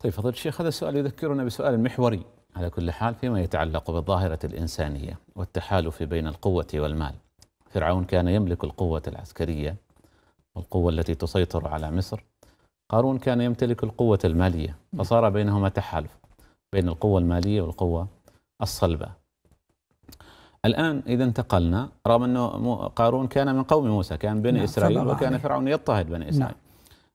طيب فضل الشيخ هذا السؤال يذكرنا بسؤال محوري على كل حال فيما يتعلق بالظاهرة الإنسانية والتحالف بين القوة والمال فرعون كان يملك القوة العسكرية والقوة التي تسيطر على مصر قارون كان يمتلك القوة المالية فصار بينهما تحالف بين القوة المالية والقوة الصلبة الآن إذا انتقلنا رغم أنه قارون كان من قوم موسى كان بني نعم، إسرائيل وكان فرعون يضطهد بني إسرائيل نعم.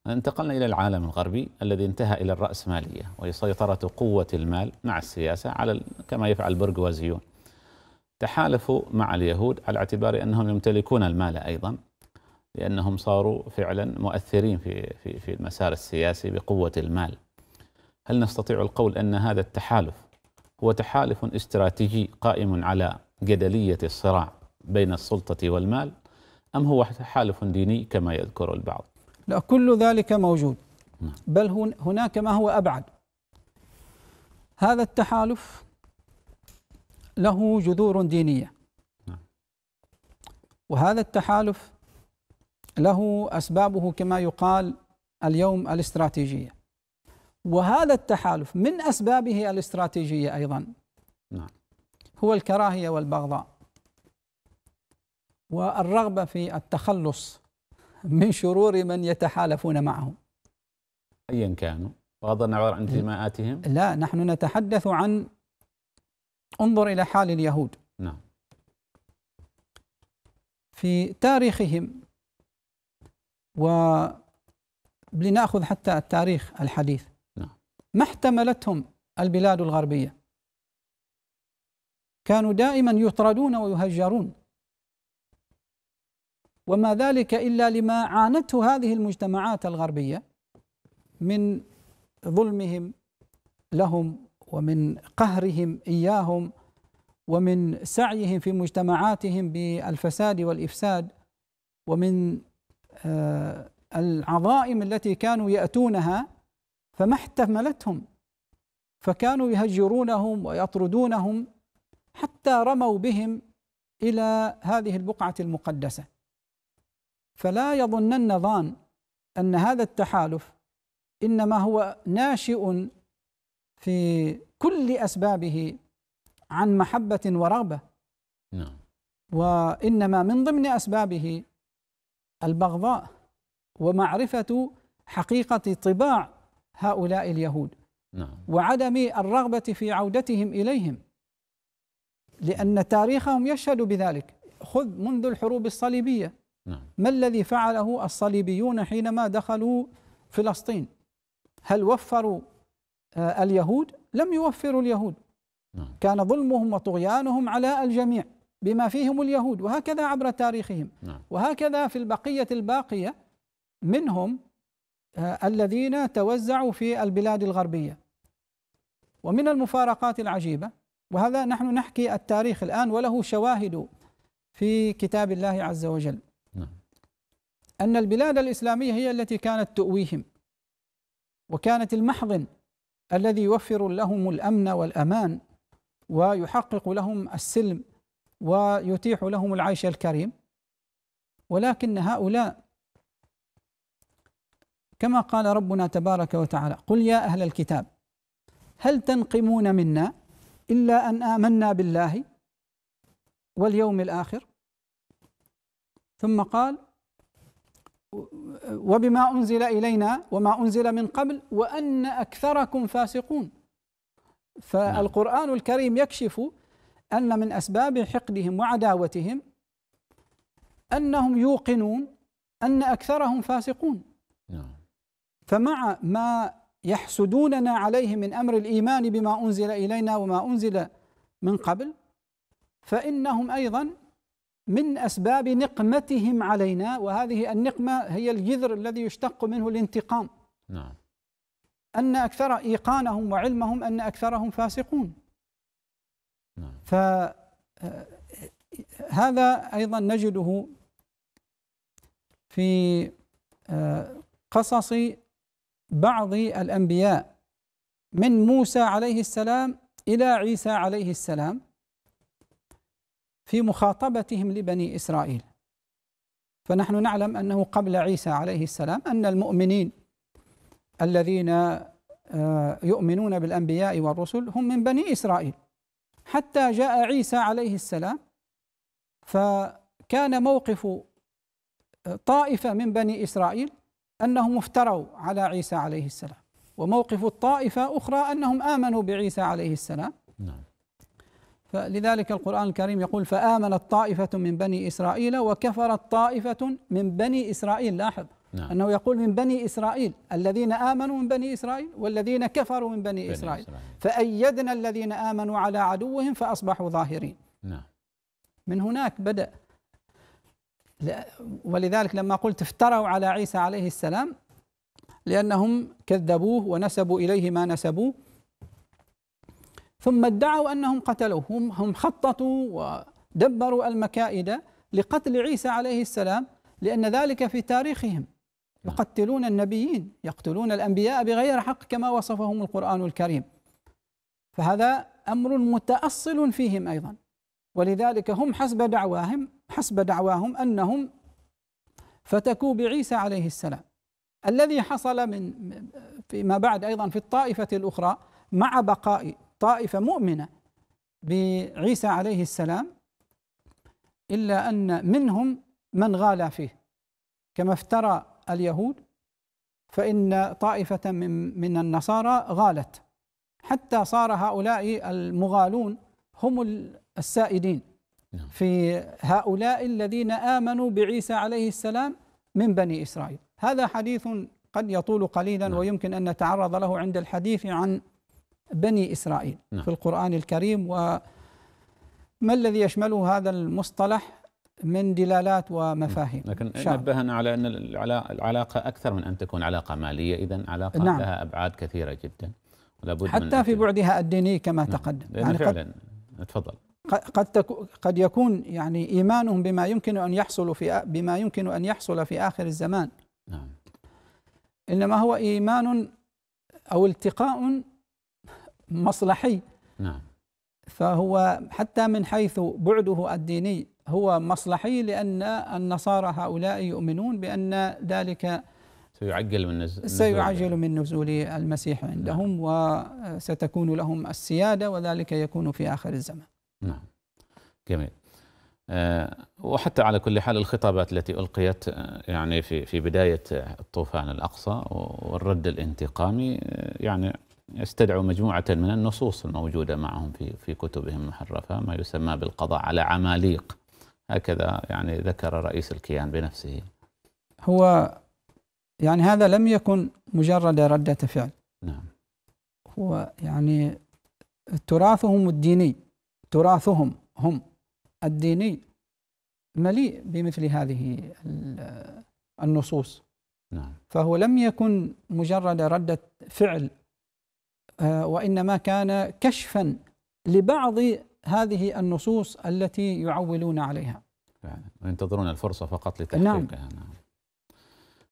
انتقلنا إلى العالم الغربي الذي انتهى إلى الرأسمالية وهي سيطرة قوة المال مع السياسة على كما يفعل البرجوازيون تحالفوا مع اليهود على اعتبار أنهم يمتلكون المال أيضا لأنهم صاروا فعلا مؤثرين في, في, في المسار السياسي بقوة المال هل نستطيع القول أن هذا التحالف هو تحالف استراتيجي قائم على جدلية الصراع بين السلطة والمال أم هو تحالف ديني كما يذكر البعض لا كل ذلك موجود نعم. بل هناك ما هو أبعد هذا التحالف له جذور دينية نعم. وهذا التحالف له أسبابه كما يقال اليوم الاستراتيجية وهذا التحالف من أسبابه الاستراتيجية أيضا نعم. هو الكراهية والبغضاء والرغبة في التخلص من شرور من يتحالفون معهم أيا كانوا بغض النظر عن انتماءاتهم لا نحن نتحدث عن انظر إلى حال اليهود نعم في تاريخهم و لنأخذ حتى التاريخ الحديث نعم ما احتملتهم البلاد الغربية كانوا دائما يطردون ويهجرون وما ذلك الا لما عانته هذه المجتمعات الغربيه من ظلمهم لهم ومن قهرهم اياهم ومن سعيهم في مجتمعاتهم بالفساد والافساد ومن آه، العظائم التي كانوا ياتونها فما احتملتهم فكانوا يهجرونهم ويطردونهم حتى رموا بهم الى هذه البقعه المقدسه فلا يظنن ظان ان هذا التحالف انما هو ناشئ في كل اسبابه عن محبه ورغبه نعم وانما من ضمن اسبابه البغضاء ومعرفه حقيقه طباع هؤلاء اليهود نعم وعدم الرغبه في عودتهم اليهم لان تاريخهم يشهد بذلك خذ منذ الحروب الصليبيه نعم. ما الذي فعله الصليبيون حينما دخلوا فلسطين هل وفروا آه، اليهود لم يوفروا اليهود نعم. كان ظلمهم وطغيانهم على الجميع بما فيهم اليهود وهكذا عبر تاريخهم نعم. وهكذا في البقية الباقية منهم آه، الذين توزعوا في البلاد الغربية ومن المفارقات العجيبة وهذا نحن نحكي التاريخ الآن وله شواهد في كتاب الله عز وجل أن البلاد الإسلامية هي التي كانت تؤويهم وكانت المحضن الذي يوفر لهم الأمن والأمان ويحقق لهم السلم ويتيح لهم العيش الكريم ولكن هؤلاء كما قال ربنا تبارك وتعالى قل يا أهل الكتاب هل تنقمون منا إلا أن آمنا بالله واليوم الآخر ثم قال وبما أنزل إلينا وما أنزل من قبل وأن أكثركم فاسقون نعم. فالقرآن الكريم يكشف أن من أسباب حقدهم وعداوتهم أنهم يوقنون أن أكثرهم فاسقون نعم. فمع ما يحسدوننا عليه من أمر الإيمان بما أنزل إلينا وما أنزل من قبل فإنهم أيضا من اسباب نقمتهم علينا وهذه النقمه هي الجذر الذي يشتق منه الانتقام. نعم. ان اكثر ايقانهم وعلمهم ان اكثرهم فاسقون. نعم. فهذا آه، ايضا نجده في آه، قصص بعض الانبياء من موسى عليه السلام الى عيسى عليه السلام في مخاطبتهم لبني اسرائيل فنحن نعلم انه قبل عيسى عليه السلام ان المؤمنين الذين آه، يؤمنون بالانبياء والرسل هم من بني اسرائيل حتى جاء عيسى عليه السلام فكان موقف آه، طائفه من بني اسرائيل انهم افتروا على عيسى عليه السلام وموقف الطائفه اخرى انهم امنوا بعيسى عليه السلام فلذلك القرآن الكريم يقول فآمنت طائفة من بني إسرائيل وكفرت طائفة من بني إسرائيل لاحظ نعم. أنه يقول من بني إسرائيل الذين آمنوا من بني إسرائيل والذين كفروا من بني, بني إسرائيل, إسرائيل فأيدنا الذين آمنوا على عدوهم فأصبحوا ظاهرين نعم. من هناك بدأ ولذلك لما قلت افتروا على عيسى عليه السلام لأنهم كذبوه ونسبوا إليه ما نسبوه ثم ادعوا أنهم قتلوه هم, خططوا ودبروا المكائد لقتل عيسى عليه السلام لأن ذلك في تاريخهم نعم. يقتلون النبيين يقتلون الأنبياء بغير حق كما وصفهم القرآن الكريم فهذا أمر متأصل فيهم أيضا ولذلك هم حسب دعواهم حسب دعواهم أنهم فتكوا بعيسى عليه السلام الذي حصل من فيما بعد أيضا في الطائفة الأخرى مع بقاء طائفة مؤمنة بعيسى عليه السلام إلا أن منهم من غالى فيه كما افترى اليهود فإن طائفة من, من النصارى غالت حتى صار هؤلاء المغالون هم السائدين نعم. في هؤلاء الذين آمنوا بعيسى عليه السلام من بني إسرائيل هذا حديث قد يطول قليلا نعم. ويمكن أن نتعرض له عند الحديث عن بني إسرائيل نعم. في القرآن الكريم وما الذي يشمله هذا المصطلح من دلالات ومفاهيم لكن نبهنا على أن العلاقة أكثر من أن تكون علاقة مالية إذا علاقة نعم. لها أبعاد كثيرة جدا ولابد حتى من في بعدها الديني كما نعم. تقدم يعني فعلا تفضل قد قد يكون يعني ايمانهم بما يمكن ان يحصل في بما يمكن ان يحصل في اخر الزمان نعم انما هو ايمان او التقاء مصلحي نعم فهو حتى من حيث بعده الديني هو مصلحي لأن النصارى هؤلاء يؤمنون بأن ذلك سيعجل من نزول سيعجل من نزول المسيح عندهم نعم. وستكون لهم السيادة وذلك يكون في آخر الزمان نعم جميل آه، وحتى على كل حال الخطابات التي القيت آه، يعني في في بدايه الطوفان الاقصى والرد الانتقامي آه، يعني يستدعوا مجموعة من النصوص الموجودة معهم في في كتبهم المحرفة ما يسمى بالقضاء على عماليق هكذا يعني ذكر رئيس الكيان بنفسه هو يعني هذا لم يكن مجرد ردة فعل نعم هو يعني تراثهم الديني تراثهم هم الديني مليء بمثل هذه النصوص نعم. فهو لم يكن مجرد ردة فعل آه، وإنما كان كشفا لبعض هذه النصوص التي يعولون عليها ينتظرون الفرصة فقط لتحقيقها نعم. نعم.